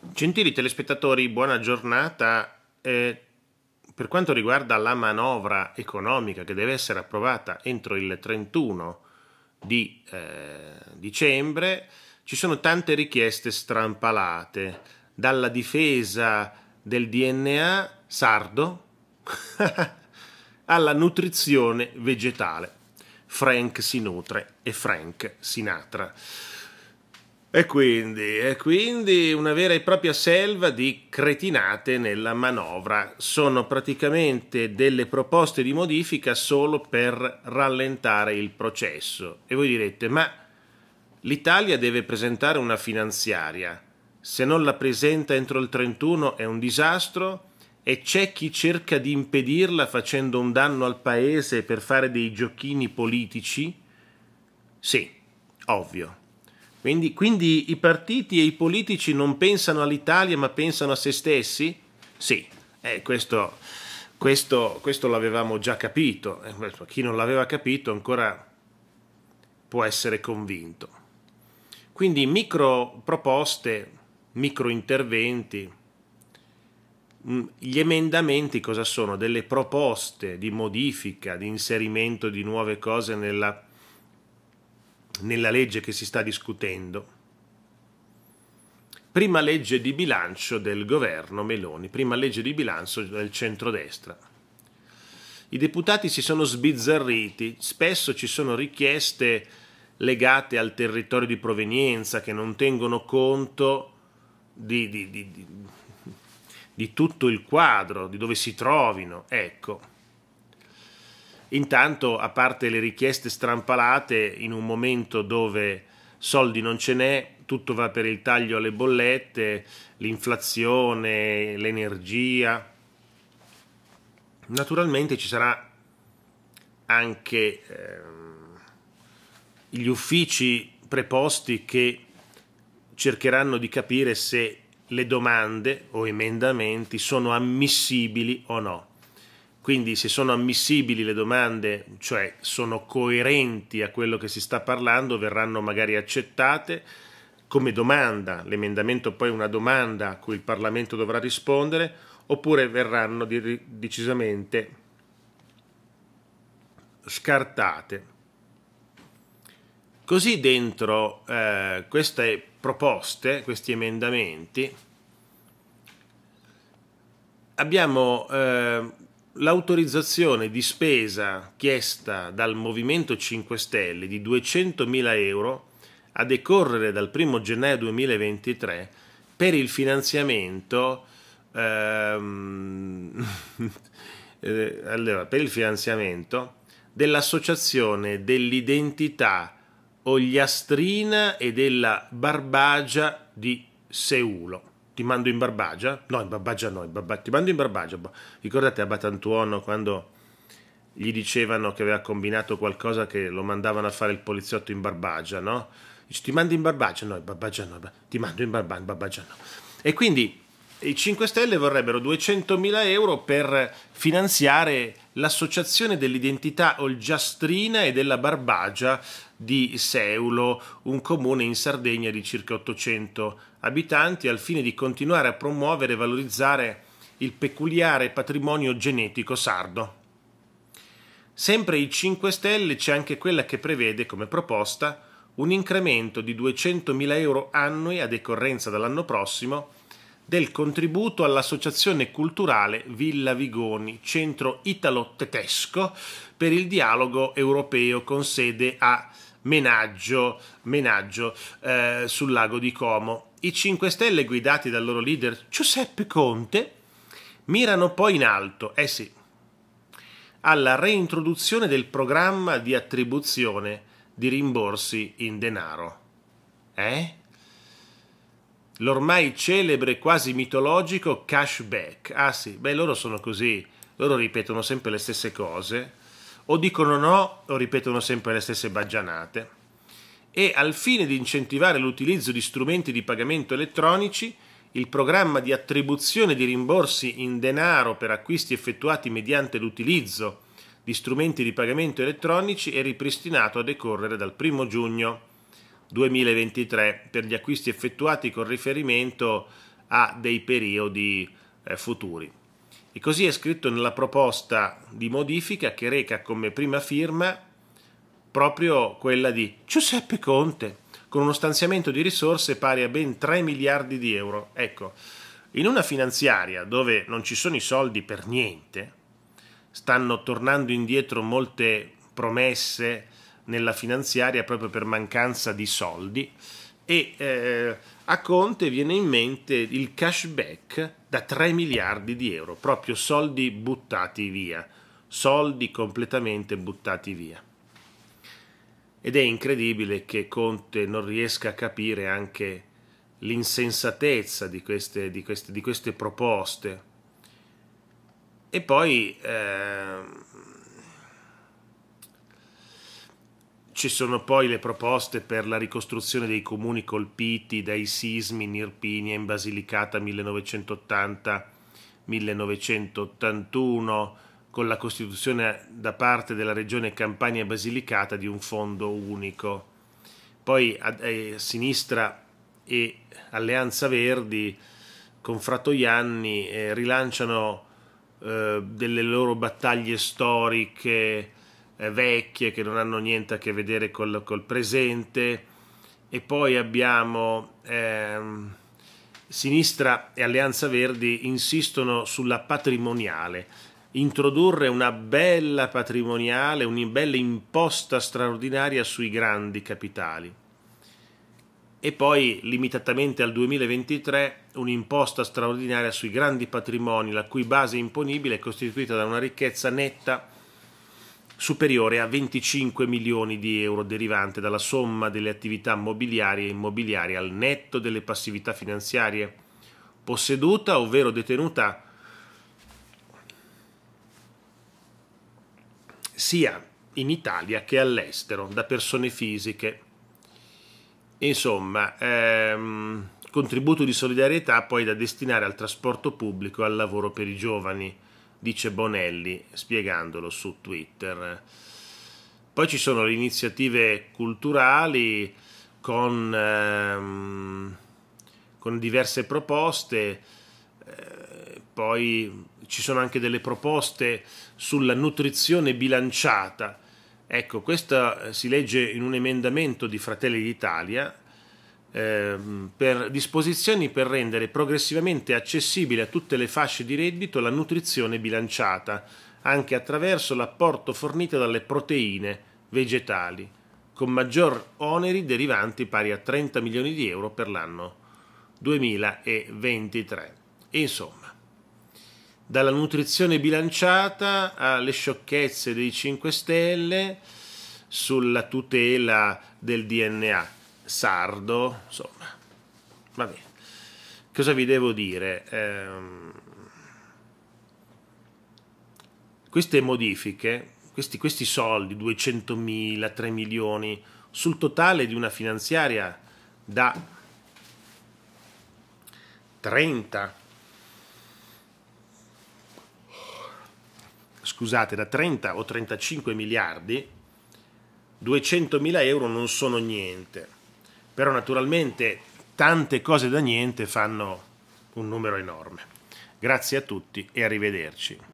Gentili telespettatori, buona giornata. Eh, per quanto riguarda la manovra economica che deve essere approvata entro il 31 di eh, dicembre, ci sono tante richieste strampalate, dalla difesa del DNA sardo alla nutrizione vegetale. Frank si nutre e Frank si natra. E quindi, e quindi, una vera e propria selva di cretinate nella manovra. Sono praticamente delle proposte di modifica solo per rallentare il processo. E voi direte, ma l'Italia deve presentare una finanziaria. Se non la presenta entro il 31 è un disastro e c'è chi cerca di impedirla facendo un danno al paese per fare dei giochini politici? Sì, ovvio quindi, quindi i partiti e i politici non pensano all'Italia ma pensano a se stessi? Sì, eh, questo, questo, questo l'avevamo già capito, eh, chi non l'aveva capito ancora può essere convinto. Quindi micro proposte, micro interventi, mm, gli emendamenti cosa sono? Delle proposte di modifica, di inserimento di nuove cose nella nella legge che si sta discutendo. Prima legge di bilancio del governo Meloni, prima legge di bilancio del centrodestra. I deputati si sono sbizzarriti, spesso ci sono richieste legate al territorio di provenienza che non tengono conto di, di, di, di tutto il quadro, di dove si trovino. Ecco Intanto, a parte le richieste strampalate, in un momento dove soldi non ce n'è, tutto va per il taglio alle bollette, l'inflazione, l'energia. Naturalmente ci sarà anche ehm, gli uffici preposti che cercheranno di capire se le domande o emendamenti sono ammissibili o no. Quindi se sono ammissibili le domande, cioè sono coerenti a quello che si sta parlando, verranno magari accettate come domanda, l'emendamento poi è una domanda a cui il Parlamento dovrà rispondere, oppure verranno decisamente scartate. Così dentro eh, queste proposte, questi emendamenti, abbiamo eh, l'autorizzazione di spesa chiesta dal Movimento 5 Stelle di 200.000 euro a decorrere dal 1 gennaio 2023 per il finanziamento ehm, eh, allora, per il finanziamento dell'Associazione dell'Identità Ogliastrina e della Barbagia di Seulo ti mando in Barbagia, no in Barbagia no, in Barbagia, ti mando in Barbagia, boh. ricordate a Batantuono quando gli dicevano che aveva combinato qualcosa che lo mandavano a fare il poliziotto in Barbagia, no? Dice, ti mando in Barbagia, no, in Barbagia no, ti mando in, Barbagia, in Barbagia no. E quindi i 5 Stelle vorrebbero 200.000 euro per finanziare l'associazione dell'identità olgiastrina e della Barbagia di Seulo, un comune in Sardegna di circa 800 abitanti al fine di continuare a promuovere e valorizzare il peculiare patrimonio genetico sardo. Sempre i 5 Stelle c'è anche quella che prevede, come proposta, un incremento di 200.000 euro annui a decorrenza dall'anno prossimo del contributo all'associazione culturale Villa Vigoni, centro italo-tedesco per il dialogo europeo con sede a Menaggio, Menaggio eh, sul lago di Como. I 5 Stelle, guidati dal loro leader Giuseppe Conte, mirano poi in alto, eh sì, alla reintroduzione del programma di attribuzione di rimborsi in denaro. Eh? L'ormai celebre e quasi mitologico cashback. Ah sì, beh, loro sono così, loro ripetono sempre le stesse cose, o dicono no, o ripetono sempre le stesse baggianate e al fine di incentivare l'utilizzo di strumenti di pagamento elettronici, il programma di attribuzione di rimborsi in denaro per acquisti effettuati mediante l'utilizzo di strumenti di pagamento elettronici è ripristinato a decorrere dal 1 giugno 2023 per gli acquisti effettuati con riferimento a dei periodi eh, futuri. E così è scritto nella proposta di modifica che reca come prima firma proprio quella di Giuseppe Conte, con uno stanziamento di risorse pari a ben 3 miliardi di euro. Ecco, in una finanziaria dove non ci sono i soldi per niente, stanno tornando indietro molte promesse nella finanziaria proprio per mancanza di soldi e eh, a Conte viene in mente il cashback da 3 miliardi di euro, proprio soldi buttati via, soldi completamente buttati via ed è incredibile che Conte non riesca a capire anche l'insensatezza di queste, di, queste, di queste, proposte. E poi eh, ci sono poi le proposte per la ricostruzione dei comuni colpiti dai sismi in Irpinia in Basilicata 1980-1981 con la costituzione da parte della regione Campania Basilicata di un fondo unico. Poi a, a eh, sinistra e Alleanza Verdi con Fratoianni eh, rilanciano eh, delle loro battaglie storiche eh, vecchie che non hanno niente a che vedere col, col presente e poi abbiamo ehm, Sinistra e Alleanza Verdi insistono sulla patrimoniale introdurre una bella patrimoniale, una bella imposta straordinaria sui grandi capitali. E poi, limitatamente al 2023, un'imposta straordinaria sui grandi patrimoni, la cui base imponibile è costituita da una ricchezza netta superiore a 25 milioni di euro derivante dalla somma delle attività mobiliari e immobiliari al netto delle passività finanziarie posseduta ovvero detenuta sia in Italia che all'estero da persone fisiche. Insomma, ehm, contributo di solidarietà poi da destinare al trasporto pubblico e al lavoro per i giovani, dice Bonelli spiegandolo su Twitter. Poi ci sono le iniziative culturali con, ehm, con diverse proposte, eh, poi ci sono anche delle proposte sulla nutrizione bilanciata. Ecco, questa eh, si legge in un emendamento di Fratelli d'Italia eh, per disposizioni per rendere progressivamente accessibile a tutte le fasce di reddito la nutrizione bilanciata, anche attraverso l'apporto fornito dalle proteine vegetali, con maggior oneri derivanti pari a 30 milioni di euro per l'anno 2023. E insomma, dalla nutrizione bilanciata alle sciocchezze dei 5 Stelle sulla tutela del DNA sardo, insomma, va bene. Cosa vi devo dire? Ehm, queste modifiche, questi, questi soldi, 200.000, 3 milioni, sul totale di una finanziaria da 30 scusate, da 30 o 35 miliardi, 200 mila euro non sono niente. Però naturalmente tante cose da niente fanno un numero enorme. Grazie a tutti e arrivederci.